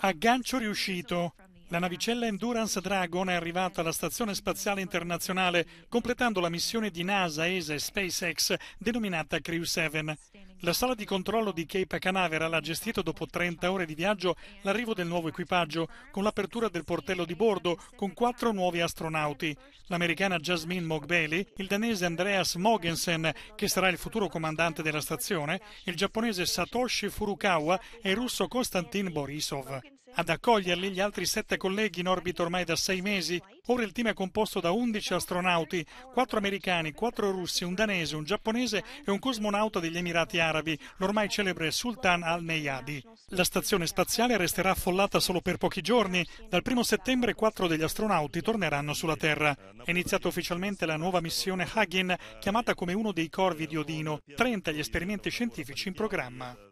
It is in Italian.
Aggancio riuscito. La navicella Endurance Dragon è arrivata alla Stazione Spaziale Internazionale, completando la missione di NASA, ESA e SpaceX denominata Crew 7. La sala di controllo di Cape Canaveral ha gestito dopo 30 ore di viaggio l'arrivo del nuovo equipaggio, con l'apertura del portello di bordo con quattro nuovi astronauti. L'americana Jasmine Mogbeli, il danese Andreas Mogensen, che sarà il futuro comandante della stazione, il giapponese Satoshi Furukawa e il russo Konstantin Borisov. Ad accoglierli gli altri sette colleghi in orbita ormai da sei mesi. Ora il team è composto da 11 astronauti, 4 americani, 4 russi, un danese, un giapponese e un cosmonauta degli Emirati Arabi, l'ormai celebre Sultan al-Neyadi. La stazione spaziale resterà affollata solo per pochi giorni. Dal 1 settembre 4 degli astronauti torneranno sulla Terra. È iniziata ufficialmente la nuova missione Hagin, chiamata come uno dei corvi di Odino. 30 gli esperimenti scientifici in programma.